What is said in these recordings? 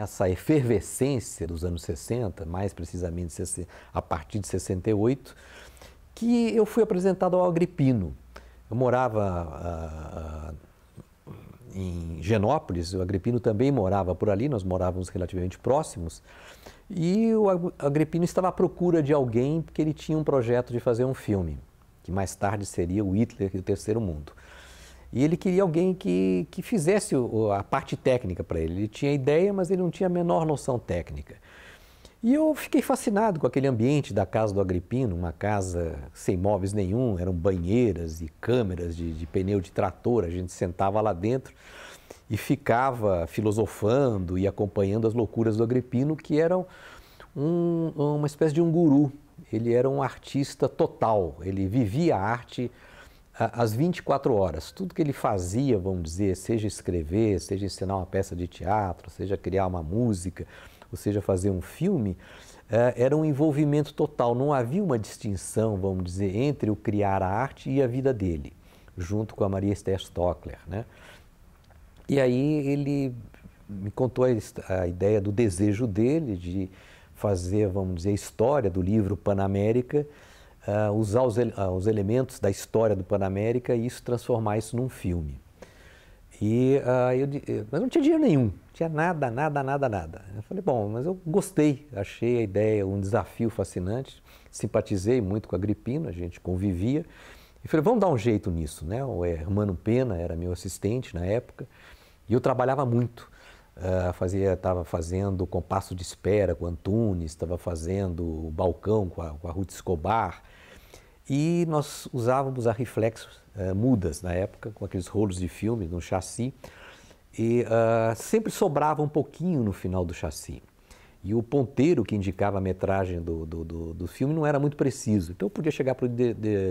essa efervescência dos anos 60, mais precisamente a partir de 68, que eu fui apresentado ao Agripino. Eu morava uh, em Genópolis, o Agripino também morava por ali, nós morávamos relativamente próximos, e o Agripino estava à procura de alguém porque ele tinha um projeto de fazer um filme, que mais tarde seria o Hitler e o Terceiro Mundo. E ele queria alguém que, que fizesse a parte técnica para ele. Ele tinha ideia, mas ele não tinha a menor noção técnica. E eu fiquei fascinado com aquele ambiente da casa do Agripino, uma casa sem móveis nenhum, eram banheiras e câmeras de, de pneu de trator, a gente sentava lá dentro e ficava filosofando e acompanhando as loucuras do Agripino, que eram um, uma espécie de um guru. Ele era um artista total, ele vivia a arte às 24 horas. Tudo que ele fazia, vamos dizer, seja escrever, seja ensinar uma peça de teatro, seja criar uma música, ou seja, fazer um filme, é, era um envolvimento total. Não havia uma distinção, vamos dizer, entre o criar a arte e a vida dele, junto com a Maria Esther Stockler. Né? E aí ele me contou a, ideia do desejo dele de fazer, vamos dizer, a história do livro Panamérica. América uh, usar os, ele uh, os, elementos da história do Panamérica e isso transformar isso num filme. E uh, eu, eh, mas não tinha dinheiro nenhum, tinha nada, nada, nada, nada. Eu falei, bom, mas eu gostei, achei a ideia um desafio fascinante, simpatizei muito com a Agripino, a gente convivia. E falei, vamos dar um jeito nisso, né? O eh, Hermano Pena era meu assistente na época e eu trabalhava muito. Uh, fazia, estava fazendo o Compasso de Espera com Antunes, estava fazendo o Balcão com a, com a Ruth Escobar, e nós usávamos a reflexo uh, eh, mudas na época, com aqueles rolos de filme no chassi. E uh, sempre sobrava um pouquinho no final do chassi. E o ponteiro que indicava a metragem do, do, do, do filme não era muito preciso. Então eu podia chegar para o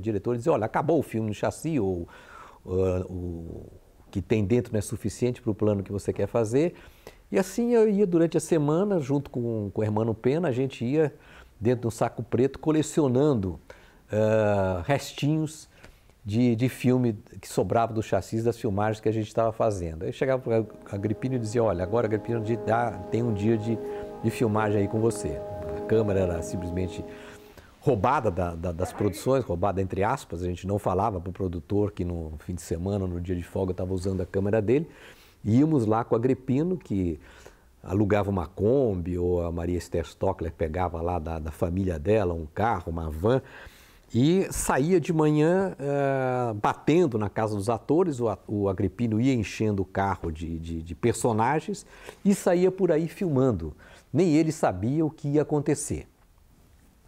diretor e dizer: olha, acabou o filme no chassi, ou uh, o que tem dentro não é suficiente para o plano que você quer fazer. E assim eu ia durante a semana, junto com, com o Hermano Pena, a gente ia dentro de um saco preto colecionando restinhos de, de, filme que sobrava do chassis das filmagens que a gente estava fazendo. Aí chegava para a Agripino e dizia, olha, agora Agripino dá, tem um dia de, de filmagem aí com você. A câmera era simplesmente roubada da, da, das produções, roubada entre aspas, a gente não falava para o produtor que no fim de semana, no dia de folga, estava usando a câmera dele. E íamos lá com a Agripino, que alugava uma Kombi, ou a Maria Esther Stockler pegava lá da, da família dela um carro, uma van, e saía de manhã uh, batendo na casa dos atores, o, o Agripino ia enchendo o carro de, de, de personagens e saía por aí filmando. Nem ele sabia o que ia acontecer.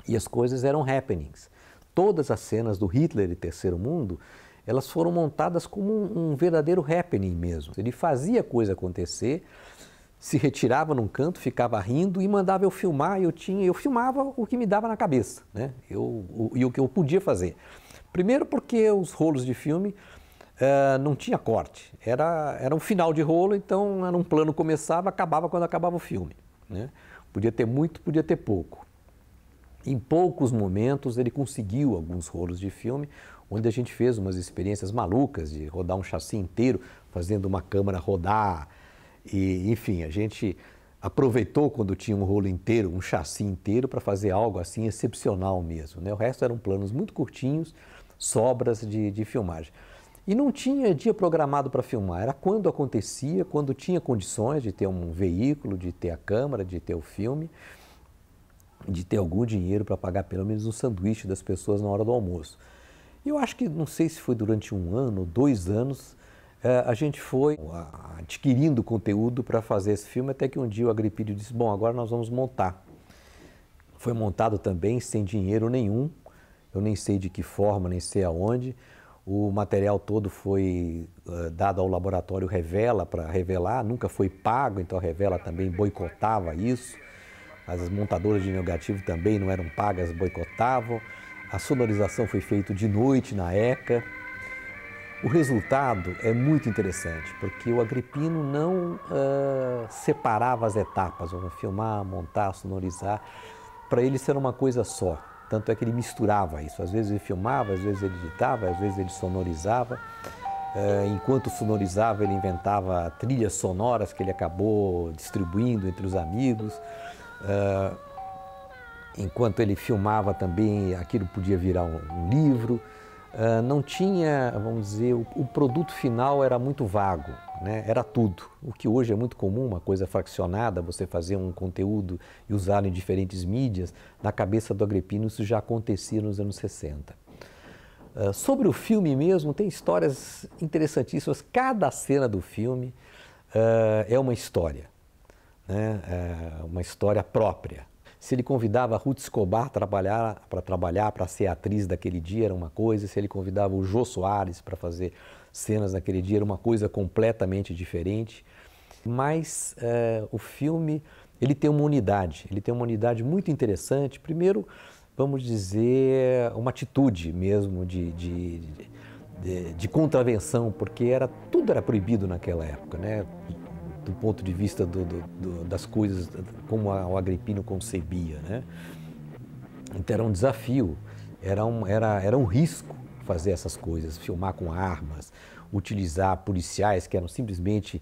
E as coisas eram happenings. Todas as cenas do Hitler e Terceiro Mundo, elas foram montadas como um, um verdadeiro happening mesmo. Ele fazia a coisa acontecer se retirava num canto, ficava rindo e mandava eu filmar. Eu tinha, eu filmava o que me dava na cabeça, né? Eu, o, e o que eu podia fazer. Primeiro porque os rolos de filme uh, não tinha corte, era era um final de rolo, então era um plano começava, acabava quando acabava o filme, né? Podia ter muito, podia ter pouco. Em poucos momentos ele conseguiu alguns rolos de filme, onde a gente fez umas experiências malucas de rodar um chassi inteiro, fazendo uma câmera rodar. E, enfim, a gente aproveitou quando tinha um rolo inteiro, um chassi inteiro, para fazer algo assim excepcional mesmo. Né? O resto eram planos muito curtinhos, sobras de, de filmagem. E não tinha dia programado para filmar, era quando acontecia, quando tinha condições de ter um veículo, de ter a câmera, de ter o filme, de ter algum dinheiro para pagar pelo menos um sanduíche das pessoas na hora do almoço. E eu acho que, não sei se foi durante um ano ou dois anos, é, a gente foi adquirindo conteúdo para fazer esse filme, até que um dia o Agripídio disse: Bom, agora nós vamos montar. Foi montado também sem dinheiro nenhum, eu nem sei de que forma, nem sei aonde. O material todo foi uh, dado ao laboratório Revela para revelar, nunca foi pago, então a Revela também boicotava isso. As montadoras de negativo também não eram pagas, boicotavam. A sonorização foi feita de noite na ECA. O resultado é muito interessante, porque o Agripino não uh, separava as etapas, vamos filmar, montar, sonorizar, para ele ser uma coisa só. Tanto é que ele misturava isso. Às vezes ele filmava, às vezes ele editava, às vezes ele sonorizava. Uh, enquanto sonorizava, ele inventava trilhas sonoras que ele acabou distribuindo entre os amigos. Uh, enquanto ele filmava também, aquilo podia virar um, um livro. Ah, não tinha, vamos dizer, o, o, produto final era muito vago, né? era tudo. O que hoje é muito comum, uma coisa fraccionada, você fazer um conteúdo e usá-lo em diferentes mídias. Na cabeça do Agripino, isso já acontecia nos anos 60. Uh, ah, sobre o filme mesmo, tem histórias interessantíssimas. Cada cena do filme uh, é uma história, né? É uma história própria. Se ele convidava Ruth Escobar para trabalhar, para ser atriz daquele dia, era uma coisa. Se ele convidava o Jô Soares para fazer cenas naquele dia, era uma coisa completamente diferente. Mas é, o filme, ele tem uma unidade, ele tem uma unidade muito interessante. Primeiro, vamos dizer, uma atitude mesmo de, de, de, de contravenção, porque era, tudo era proibido naquela época, né? do ponto de vista do, do, do, das coisas, como a, o Agripino concebia. Né? Então era um desafio, era um, era, era um risco fazer essas coisas, filmar com armas, utilizar policiais que eram simplesmente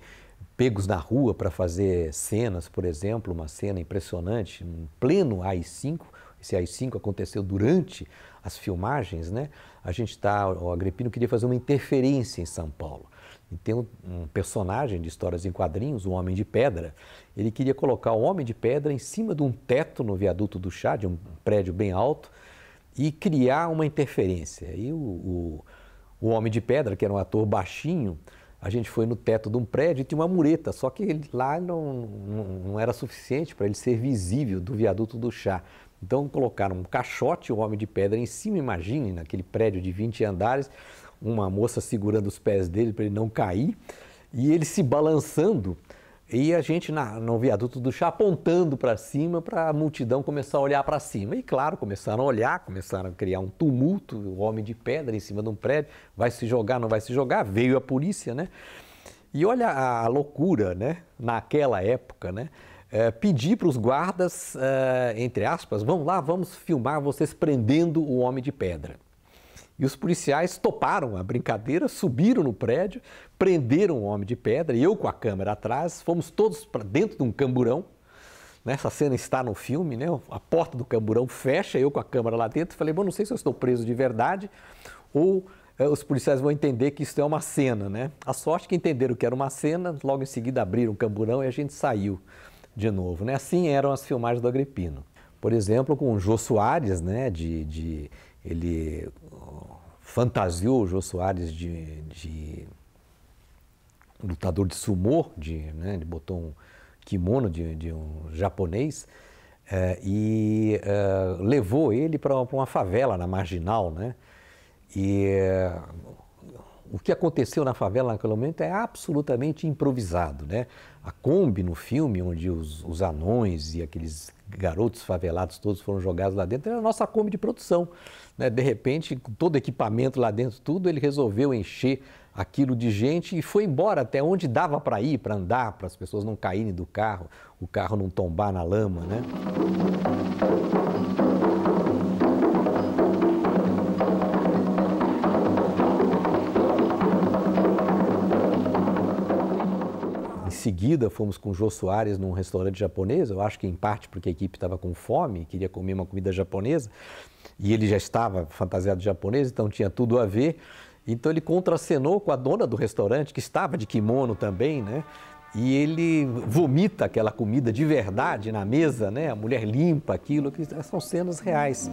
pegos na rua para fazer cenas, por exemplo, uma cena impressionante, em pleno AI-5, esse AI-5 aconteceu durante as filmagens, né? A gente está, o Agripino queria fazer uma interferência em São Paulo. E tem um, um personagem de histórias em quadrinhos, o Homem de Pedra. Ele queria colocar o Homem de Pedra em cima de um teto no viaduto do chá, de um prédio bem alto, e criar uma interferência. E o, o, o Homem de Pedra, que era um ator baixinho, a gente foi no teto de um prédio e tinha uma mureta, só que ele, lá não, não, não, era suficiente para ele ser visível do viaduto do chá. Então colocaram um caixote, o homem de pedra em cima, imagine, naquele prédio de 20 andares, uma moça segurando os pés dele para ele não cair, e ele se balançando, e a gente na, no viaduto do chá apontando para cima para a multidão começar a olhar para cima. E claro, começaram a olhar, começaram a criar um tumulto, o homem de pedra em cima de um prédio, vai se jogar, não vai se jogar, veio a polícia, né? E olha a loucura, né? Naquela época, né? É, pedir para os guardas, é, entre aspas, vão lá, vamos filmar vocês prendendo o homem de pedra. E os policiais toparam a brincadeira, subiram no prédio, prenderam o homem de pedra, e eu com a câmera atrás, fomos todos para dentro de um camburão. Nessa cena está no filme, né? A porta do camburão fecha, eu com a câmera lá dentro, falei, bom, não sei se eu estou preso de verdade ou eh, os policiais vão entender que isso é uma cena, né? A sorte que entenderam que era uma cena, logo em seguida abriram o camburão e a gente saiu de novo, né? Assim eram as filmagens do Agripino. Por exemplo, com o Jô Soares, né, de, de ele fantasiou o Jô Soares de, de lutador de sumô, de, né, ele botou um kimono de, de um japonês é, e é, levou ele para uma favela na marginal, né? E é, o que aconteceu na favela naquele momento é absolutamente improvisado, né? A Kombi no filme, onde os, os anões e aqueles garotos favelados todos foram jogados lá dentro, era a nossa Kombi de produção. Né? De repente, com todo equipamento lá dentro, tudo, ele resolveu encher aquilo de gente e foi embora até onde dava para ir, para andar, para as pessoas não caírem do carro, o carro não tombar na lama, né? seguida, fomos com o Jô Soares num restaurante japonês, eu acho que em parte porque a equipe estava com fome, queria comer uma comida japonesa, e ele já estava fantasiado de japonês, então tinha tudo a ver. Então ele contracenou com a dona do restaurante, que estava de kimono também, né? E ele vomita aquela comida de verdade na mesa, né? A mulher limpa aquilo, que são cenas reais.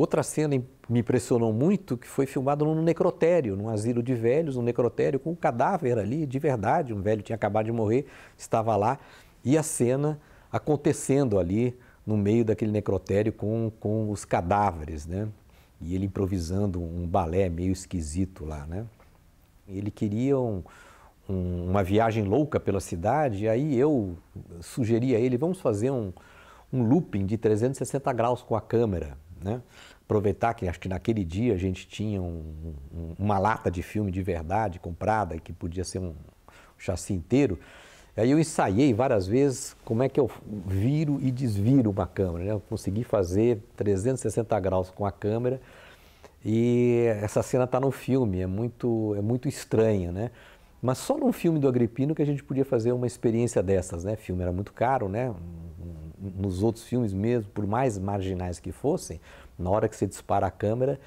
Outra cena me impressionou muito, que foi filmada num necrotério, num asilo de velhos, um necrotério com um cadáver ali, de verdade, um velho tinha acabado de morrer, estava lá, e a cena acontecendo ali no meio daquele necrotério com, com os cadáveres, né? E ele improvisando um balé meio esquisito lá, né? Ele queria um, um, uma viagem louca pela cidade, e aí eu sugeri a ele, vamos fazer um, um looping de 360 graus com a câmera, né? Aproveitar que acho que naquele dia a gente tinha um, um, uma lata de filme de verdade comprada, que podia ser um chassi inteiro. Aí eu ensaiei várias vezes como é que eu viro e desviro uma câmera. Né? Eu consegui fazer 360 graus com a câmera e essa cena está no filme, é muito, é muito estranha, né? Mas só num filme do Agripino que a gente podia fazer uma experiência dessas, né? Filme era muito caro, né? nos outros filmes mesmo, por mais marginais que fossem, na hora que você dispara a câmera,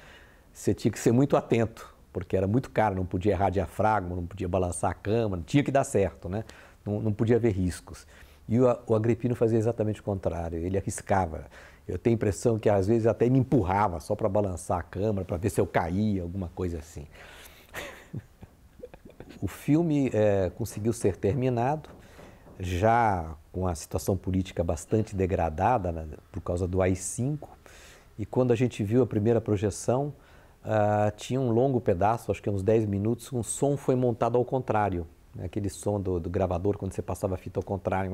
você tinha que ser muito atento, porque era muito caro, não podia errar diafragma, não podia balançar a câmera, tinha que dar certo, né? Não, não podia haver riscos. E o, o Agripino fazia exatamente o contrário, ele arriscava. Eu tenho a impressão que às vezes até me empurrava só para balançar a câmera, para ver se eu caía, alguma coisa assim. o filme é, conseguiu ser terminado, já com a situação política bastante degradada né, por causa do AI-5. E quando a gente viu a primeira projeção, uh, tinha um longo pedaço, acho que uns 10 minutos, um som foi montado ao contrário. Né, aquele som do, do, gravador quando você passava a fita ao contrário.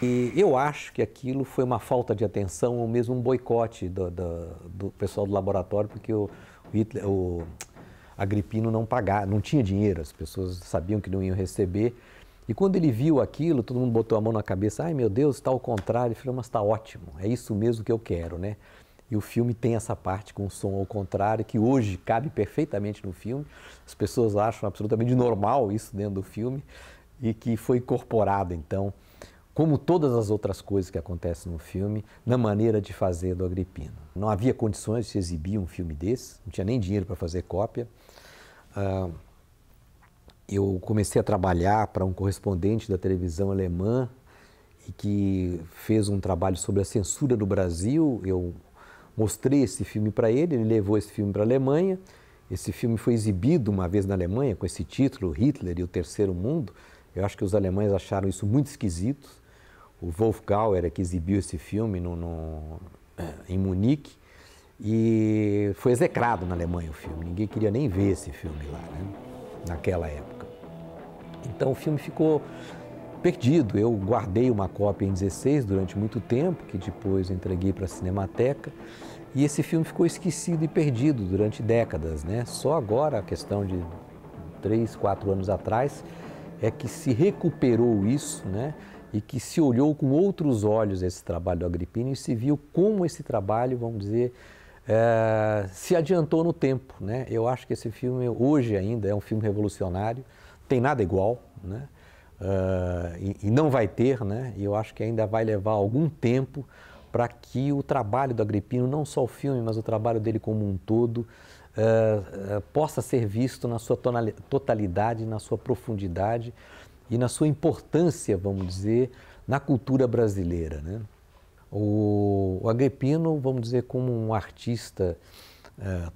E eu acho que aquilo foi uma falta de atenção, ou mesmo um boicote do, do, do pessoal do laboratório, porque o, Hitler, o Agripino não pagava, não tinha dinheiro, as pessoas sabiam que não iam receber. E quando ele viu aquilo, todo mundo botou a mão na cabeça, ai meu Deus, está ao contrário, ele falou, mas está ótimo, é isso mesmo que eu quero, né? E o filme tem essa parte com o som ao contrário, que hoje cabe perfeitamente no filme. As pessoas acham absolutamente normal isso dentro do filme e que foi incorporado, então, como todas as outras coisas que acontecem no filme, na maneira de fazer do Agripino. Não havia condições de se exibir um filme desse, não tinha nem dinheiro para fazer cópia. Ah, eu comecei a trabalhar para um correspondente da televisão alemã e que fez um trabalho sobre a censura no Brasil. Eu mostrei esse filme para ele, ele levou esse filme para a Alemanha. Esse filme foi exibido uma vez na Alemanha com esse título, Hitler e o Terceiro Mundo. Eu acho que os alemães acharam isso muito esquisito. O Wolf Gauer é que exibiu esse filme no, no, eh, em Munique e foi execrado na Alemanha o filme. Ninguém queria nem ver esse filme lá, né? naquela época. Então o filme ficou perdido. Eu guardei uma cópia em 16 durante muito tempo, que depois entreguei para a Cinemateca, e esse filme ficou esquecido e perdido durante décadas, né? Só agora, a questão de três, quatro anos atrás, é que se recuperou isso, né? E que se olhou com outros olhos esse trabalho do Agripino e se viu como esse trabalho, vamos dizer, é, se adiantou no tempo, né? Eu acho que esse filme hoje ainda é um filme revolucionário, tem nada igual, né? Uh, e, e, não vai ter, né? E eu acho que ainda vai levar algum tempo para que o trabalho do Agripino, não só o filme, mas o trabalho dele como um todo, uh, uh, possa ser visto na sua totalidade, na sua profundidade e na sua importância, vamos dizer, na cultura brasileira, né? O, o Agripino, vamos dizer, como um artista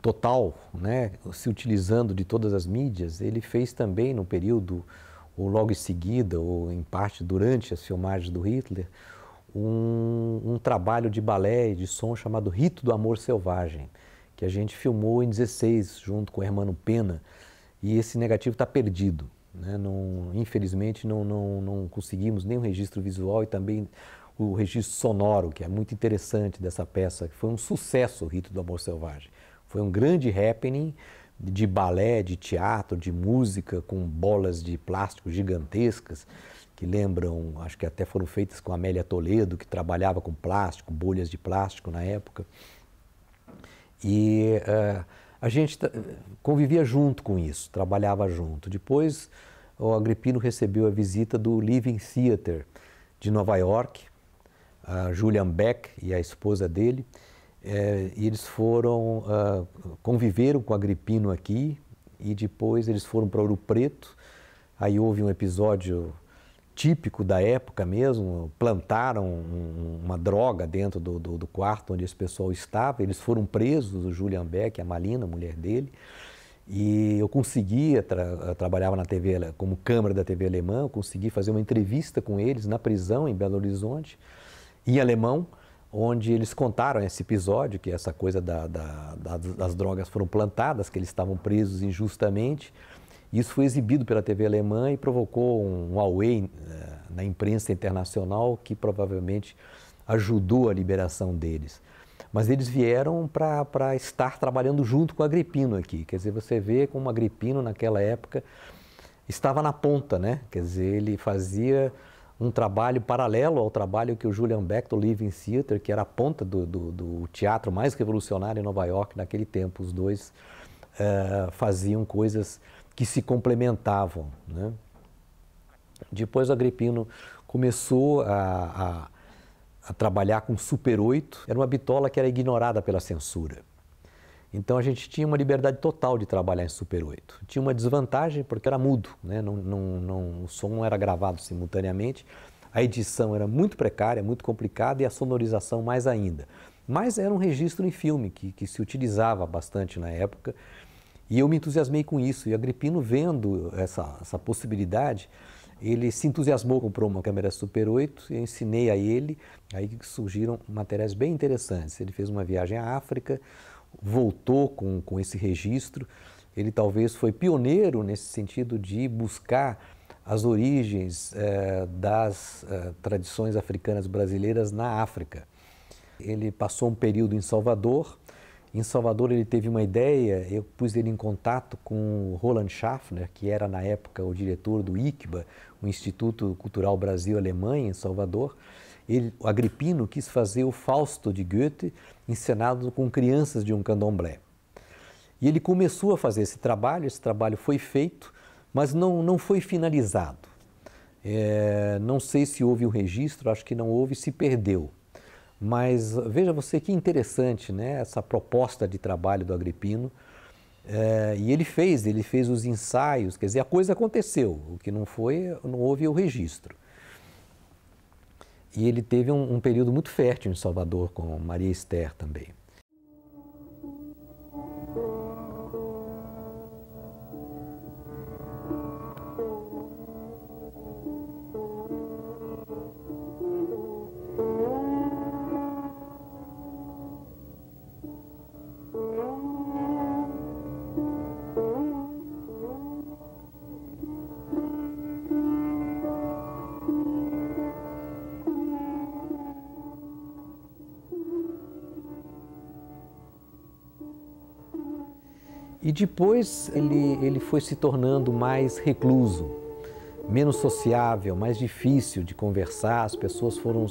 total, né? Se utilizando de todas as mídias, ele fez também no período ou logo em seguida, ou em parte durante as filmagens do Hitler, um, um trabalho de balé e de som chamado Rito do Amor Selvagem, que a gente filmou em 16 junto com o Hermano Pena, e esse negativo está perdido. Né? Não, infelizmente, não, não, não conseguimos nem o registro visual e também o registro sonoro, que é muito interessante dessa peça, que foi um sucesso, o Rito do Amor Selvagem. Foi um grande happening, de balé, de teatro, de música, com bolas de plástico gigantescas, que lembram, acho que até foram feitas com Amélia Toledo, que trabalhava com plástico, bolhas de plástico na época. E uh, a gente convivia junto com isso, trabalhava junto. Depois, o Agripino recebeu a visita do Living Theater de Nova York, a Julian Beck e a esposa dele, é, e eles foram, ah, conviveram com Agripino aqui e depois eles foram para Ouro Preto. Aí houve um episódio típico da época mesmo, plantaram um, uma droga dentro do, do, do, quarto onde esse pessoal estava. Eles foram presos, o Julian Beck, a Malina, a mulher dele. E eu conseguia, tra eu ah, trabalhava na TV, como câmera da TV alemã, eu consegui fazer uma entrevista com eles na prisão em Belo Horizonte, em alemão onde eles contaram esse episódio, que é essa coisa da, da, das drogas foram plantadas, que eles estavam presos injustamente. Isso foi exibido pela TV alemã e provocou um, um eh, na imprensa internacional que provavelmente ajudou a liberação deles. Mas eles vieram para estar trabalhando junto com o Agripino aqui. Quer dizer, você vê como o Agripino naquela época estava na ponta, né? Quer dizer, ele fazia um trabalho paralelo ao trabalho que o Julian Beck, do Living Theater, que era a ponta do, do, do teatro mais revolucionário em Nova York naquele tempo. Os dois eh, faziam coisas que se complementavam. Né? Depois o Agripino começou a, a, a trabalhar com Super 8. Era uma bitola que era ignorada pela censura. Então a gente tinha uma liberdade total de trabalhar em Super 8. Tinha uma desvantagem porque era mudo, né? não, não, não, o som não era gravado simultaneamente, a edição era muito precária, muito complicada e a sonorização mais ainda. Mas era um registro em filme que, que se utilizava bastante na época e eu me entusiasmei com isso. E Agripino, vendo essa, essa possibilidade, ele se entusiasmou, comprou uma câmera Super 8, eu ensinei a ele, aí surgiram materiais bem interessantes. Ele fez uma viagem à África, voltou com, com esse registro. Ele talvez foi pioneiro nesse sentido de buscar as origens eh, das eh, tradições africanas brasileiras na África. Ele passou um período em Salvador. Em Salvador ele teve uma ideia, eu pus ele em contato com Roland Schaffner, que era na época o diretor do ICBA, o Instituto Cultural Brasil-Alemanha, em Salvador. Ele, o Agripino quis fazer o Fausto de Goethe, encenado com crianças de um candomblé. E ele começou a fazer esse trabalho, esse trabalho foi feito, mas não, não foi finalizado. É, não sei se houve um registro, acho que não houve, se perdeu. Mas veja você que interessante né, essa proposta de trabalho do Agripino. É, e ele fez, ele fez os ensaios, quer dizer, a coisa aconteceu, o que não foi, não houve o registro. E ele teve um, um período muito fértil em Salvador com Maria Esther também. E depois ele, ele foi se tornando mais recluso, menos sociável, mais difícil de conversar, as pessoas foram,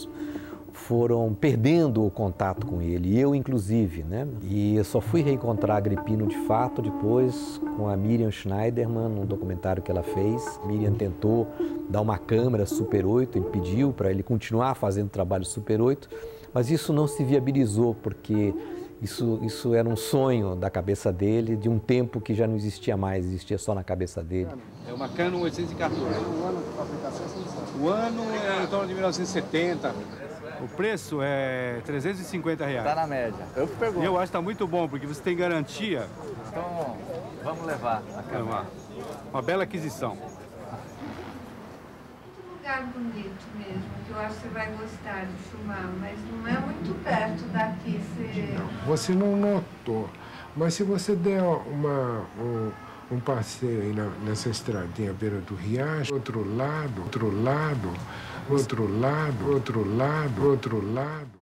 foram perdendo o contato com ele, eu inclusive, né? E eu só fui reencontrar Agripino de fato depois com a Miriam Schneiderman, num documentário que ela fez. Miriam tentou dar uma câmera Super 8, ele pediu para ele continuar fazendo trabalho Super 8, mas isso não se viabilizou porque isso, isso era um sonho da cabeça dele, de um tempo que já não existia mais, existia só na cabeça dele. É uma Canon 814. O ano de fabricação é O ano é em torno de 1970. O preço é 350 reais. Está na média. Eu que pergunto. Eu acho que está muito bom, porque você tem garantia. Então, vamos levar a câmera. Uma bela aquisição lugar bonito mesmo, que eu acho que você vai gostar de filmar, mas não é muito perto daqui. Você não, você não notou, mas se você der uma, um, um passeio aí na, nessa estradinha à beira do riacho, outro lado, outro lado, outro lado, outro lado, outro lado.